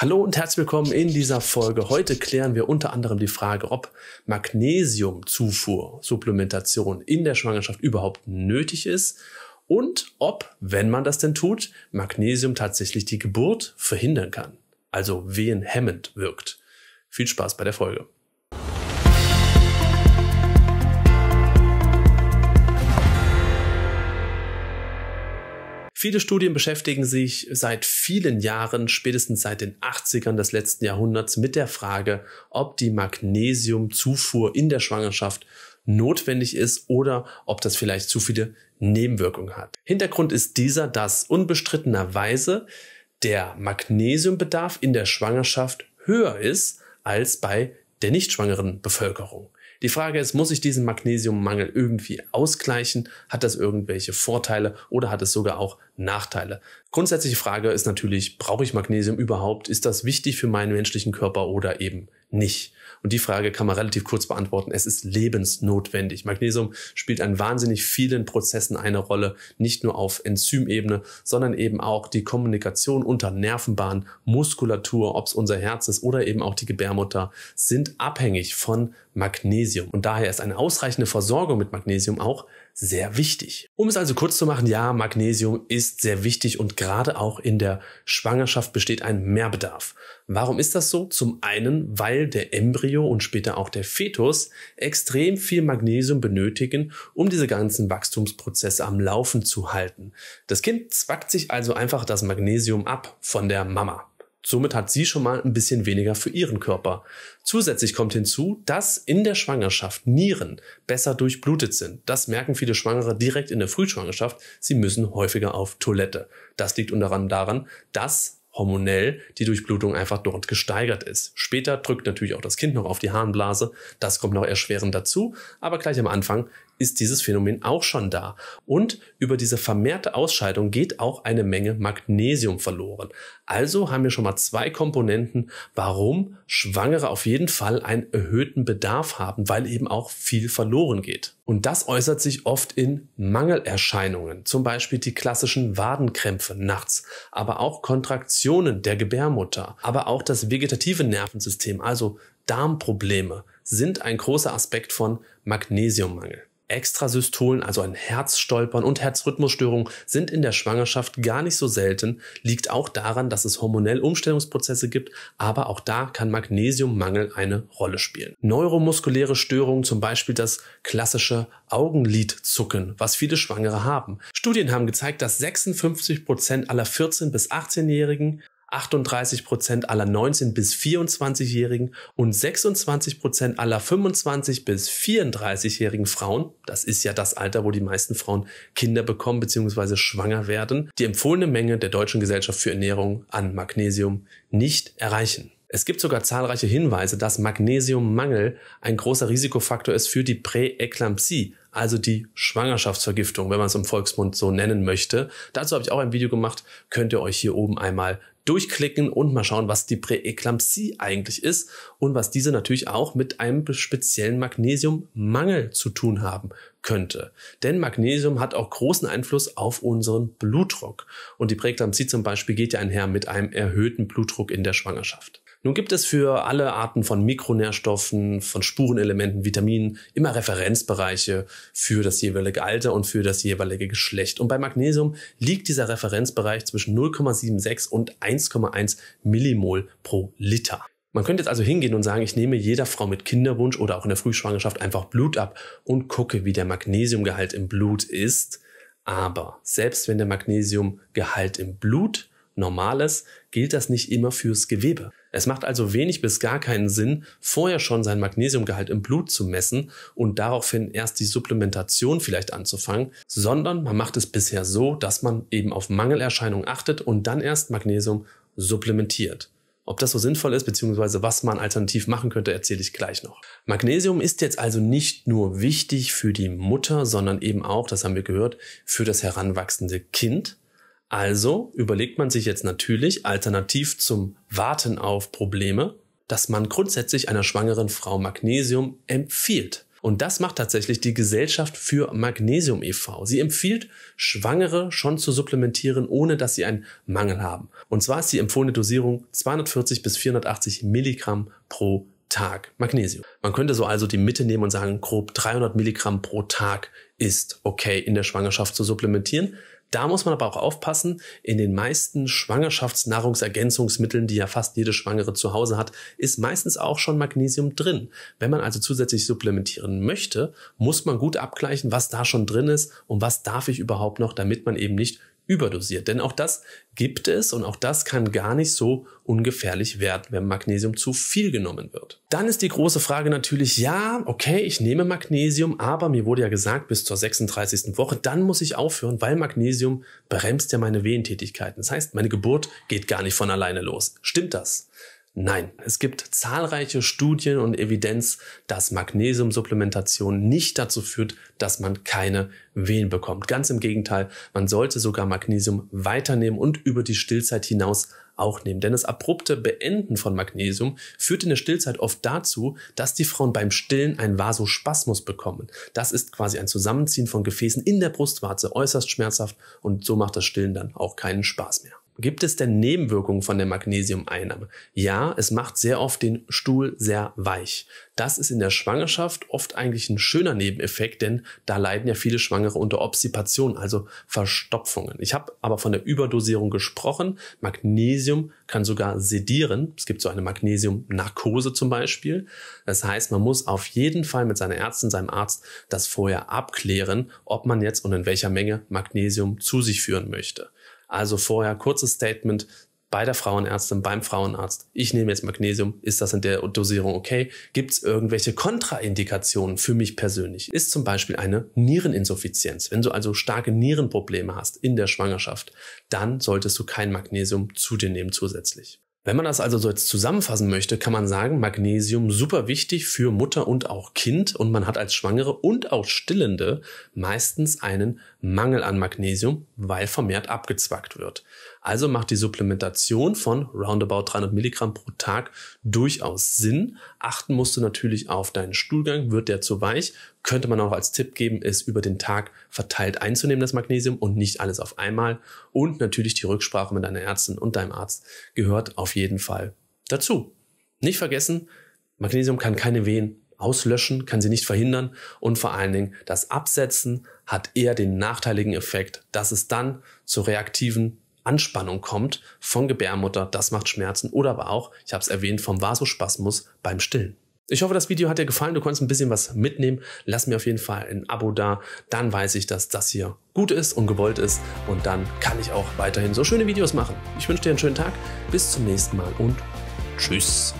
Hallo und herzlich willkommen in dieser Folge. Heute klären wir unter anderem die Frage, ob Magnesiumzufuhr, Supplementation in der Schwangerschaft überhaupt nötig ist und ob, wenn man das denn tut, Magnesium tatsächlich die Geburt verhindern kann, also wehenhemmend wirkt. Viel Spaß bei der Folge. Viele Studien beschäftigen sich seit vielen Jahren, spätestens seit den 80ern des letzten Jahrhunderts, mit der Frage, ob die Magnesiumzufuhr in der Schwangerschaft notwendig ist oder ob das vielleicht zu viele Nebenwirkungen hat. Hintergrund ist dieser, dass unbestrittenerweise der Magnesiumbedarf in der Schwangerschaft höher ist als bei der nicht schwangeren Bevölkerung. Die Frage ist, muss ich diesen Magnesiummangel irgendwie ausgleichen? Hat das irgendwelche Vorteile oder hat es sogar auch Nachteile? Grundsätzliche Frage ist natürlich, brauche ich Magnesium überhaupt? Ist das wichtig für meinen menschlichen Körper oder eben nicht? Und die Frage kann man relativ kurz beantworten. Es ist lebensnotwendig. Magnesium spielt an wahnsinnig vielen Prozessen eine Rolle, nicht nur auf Enzymebene, sondern eben auch die Kommunikation unter Nervenbahn, Muskulatur, ob es unser Herz ist oder eben auch die Gebärmutter, sind abhängig von Magnesium. Und daher ist eine ausreichende Versorgung mit Magnesium auch sehr wichtig. Um es also kurz zu machen, ja, Magnesium ist sehr wichtig und gerade auch in der Schwangerschaft besteht ein Mehrbedarf. Warum ist das so? Zum einen, weil der Embryo und später auch der Fetus extrem viel Magnesium benötigen, um diese ganzen Wachstumsprozesse am Laufen zu halten. Das Kind zwackt sich also einfach das Magnesium ab von der Mama. Somit hat sie schon mal ein bisschen weniger für ihren Körper. Zusätzlich kommt hinzu, dass in der Schwangerschaft Nieren besser durchblutet sind. Das merken viele Schwangere direkt in der Frühschwangerschaft. Sie müssen häufiger auf Toilette. Das liegt unter anderem daran, dass hormonell die Durchblutung einfach dort gesteigert ist. Später drückt natürlich auch das Kind noch auf die Harnblase. Das kommt noch erschwerend dazu. Aber gleich am Anfang ist dieses Phänomen auch schon da. Und über diese vermehrte Ausscheidung geht auch eine Menge Magnesium verloren. Also haben wir schon mal zwei Komponenten, warum Schwangere auf jeden Fall einen erhöhten Bedarf haben, weil eben auch viel verloren geht. Und das äußert sich oft in Mangelerscheinungen, zum Beispiel die klassischen Wadenkrämpfe nachts, aber auch Kontraktionen der Gebärmutter, aber auch das vegetative Nervensystem, also Darmprobleme, sind ein großer Aspekt von Magnesiummangel. Extrasystolen, also ein Herzstolpern und Herzrhythmusstörungen sind in der Schwangerschaft gar nicht so selten, liegt auch daran, dass es hormonell Umstellungsprozesse gibt, aber auch da kann Magnesiummangel eine Rolle spielen. Neuromuskuläre Störungen, zum Beispiel das klassische Augenlidzucken, was viele Schwangere haben. Studien haben gezeigt, dass 56 Prozent aller 14- bis 18-Jährigen 38 Prozent aller 19 bis 24-Jährigen und 26 Prozent aller 25 bis 34-jährigen Frauen, das ist ja das Alter, wo die meisten Frauen Kinder bekommen bzw. schwanger werden, die empfohlene Menge der Deutschen Gesellschaft für Ernährung an Magnesium nicht erreichen. Es gibt sogar zahlreiche Hinweise, dass Magnesiummangel ein großer Risikofaktor ist für die Präeklampsie, also die Schwangerschaftsvergiftung, wenn man es im Volksmund so nennen möchte. Dazu habe ich auch ein Video gemacht, könnt ihr euch hier oben einmal durchklicken und mal schauen, was die Präeklampsie eigentlich ist und was diese natürlich auch mit einem speziellen Magnesiummangel zu tun haben könnte. Denn Magnesium hat auch großen Einfluss auf unseren Blutdruck. Und die Präeklampsie zum Beispiel geht ja einher mit einem erhöhten Blutdruck in der Schwangerschaft. Nun gibt es für alle Arten von Mikronährstoffen, von Spurenelementen, Vitaminen immer Referenzbereiche für das jeweilige Alter und für das jeweilige Geschlecht. Und bei Magnesium liegt dieser Referenzbereich zwischen 0,76 und 1,1 Millimol pro Liter. Man könnte jetzt also hingehen und sagen, ich nehme jeder Frau mit Kinderwunsch oder auch in der Frühschwangerschaft einfach Blut ab und gucke, wie der Magnesiumgehalt im Blut ist. Aber selbst wenn der Magnesiumgehalt im Blut normal ist, gilt das nicht immer fürs Gewebe. Es macht also wenig bis gar keinen Sinn, vorher schon seinen Magnesiumgehalt im Blut zu messen und daraufhin erst die Supplementation vielleicht anzufangen, sondern man macht es bisher so, dass man eben auf Mangelerscheinungen achtet und dann erst Magnesium supplementiert. Ob das so sinnvoll ist, beziehungsweise was man alternativ machen könnte, erzähle ich gleich noch. Magnesium ist jetzt also nicht nur wichtig für die Mutter, sondern eben auch, das haben wir gehört, für das heranwachsende Kind. Also überlegt man sich jetzt natürlich alternativ zum Warten auf Probleme, dass man grundsätzlich einer schwangeren Frau Magnesium empfiehlt. Und das macht tatsächlich die Gesellschaft für Magnesium e.V. Sie empfiehlt, Schwangere schon zu supplementieren, ohne dass sie einen Mangel haben. Und zwar ist die empfohlene Dosierung 240 bis 480 Milligramm pro Tag Magnesium. Man könnte so also die Mitte nehmen und sagen, grob 300 Milligramm pro Tag ist okay in der Schwangerschaft zu supplementieren. Da muss man aber auch aufpassen, in den meisten Schwangerschaftsnahrungsergänzungsmitteln, die ja fast jede Schwangere zu Hause hat, ist meistens auch schon Magnesium drin. Wenn man also zusätzlich supplementieren möchte, muss man gut abgleichen, was da schon drin ist und was darf ich überhaupt noch, damit man eben nicht überdosiert. Denn auch das gibt es und auch das kann gar nicht so ungefährlich werden, wenn Magnesium zu viel genommen wird. Dann ist die große Frage natürlich, ja, okay, ich nehme Magnesium, aber mir wurde ja gesagt, bis zur 36. Woche, dann muss ich aufhören, weil Magnesium bremst ja meine Wehentätigkeiten. Das heißt, meine Geburt geht gar nicht von alleine los. Stimmt das? Nein, es gibt zahlreiche Studien und Evidenz, dass Magnesiumsupplementation nicht dazu führt, dass man keine Wehen bekommt. Ganz im Gegenteil, man sollte sogar Magnesium weiternehmen und über die Stillzeit hinaus auch nehmen. Denn das abrupte Beenden von Magnesium führt in der Stillzeit oft dazu, dass die Frauen beim Stillen einen Vasospasmus bekommen. Das ist quasi ein Zusammenziehen von Gefäßen in der Brustwarze, äußerst schmerzhaft und so macht das Stillen dann auch keinen Spaß mehr. Gibt es denn Nebenwirkungen von der Magnesiumeinnahme? Ja, es macht sehr oft den Stuhl sehr weich. Das ist in der Schwangerschaft oft eigentlich ein schöner Nebeneffekt, denn da leiden ja viele Schwangere unter Obstipation, also Verstopfungen. Ich habe aber von der Überdosierung gesprochen. Magnesium kann sogar sedieren. Es gibt so eine Magnesium-Narkose zum Beispiel. Das heißt, man muss auf jeden Fall mit seiner Ärztin, seinem Arzt das vorher abklären, ob man jetzt und in welcher Menge Magnesium zu sich führen möchte. Also vorher kurzes Statement bei der Frauenärztin, beim Frauenarzt. Ich nehme jetzt Magnesium. Ist das in der Dosierung okay? Gibt es irgendwelche Kontraindikationen für mich persönlich? Ist zum Beispiel eine Niereninsuffizienz. Wenn du also starke Nierenprobleme hast in der Schwangerschaft, dann solltest du kein Magnesium zu dir nehmen zusätzlich. Wenn man das also so jetzt zusammenfassen möchte, kann man sagen, Magnesium super wichtig für Mutter und auch Kind und man hat als Schwangere und auch Stillende meistens einen Mangel an Magnesium, weil vermehrt abgezwackt wird. Also macht die Supplementation von roundabout 300 Milligramm pro Tag durchaus Sinn. Achten musst du natürlich auf deinen Stuhlgang. Wird der zu weich? Könnte man auch als Tipp geben, es über den Tag verteilt einzunehmen, das Magnesium und nicht alles auf einmal. Und natürlich die Rücksprache mit deiner Ärztin und deinem Arzt gehört auf jeden Fall dazu. Nicht vergessen, Magnesium kann keine Wehen auslöschen, kann sie nicht verhindern und vor allen Dingen das Absetzen hat eher den nachteiligen Effekt, dass es dann zur reaktiven Anspannung kommt von Gebärmutter, das macht Schmerzen oder aber auch, ich habe es erwähnt, vom Vasospasmus beim Stillen. Ich hoffe, das Video hat dir gefallen, du konntest ein bisschen was mitnehmen. Lass mir auf jeden Fall ein Abo da, dann weiß ich, dass das hier gut ist und gewollt ist und dann kann ich auch weiterhin so schöne Videos machen. Ich wünsche dir einen schönen Tag, bis zum nächsten Mal und tschüss.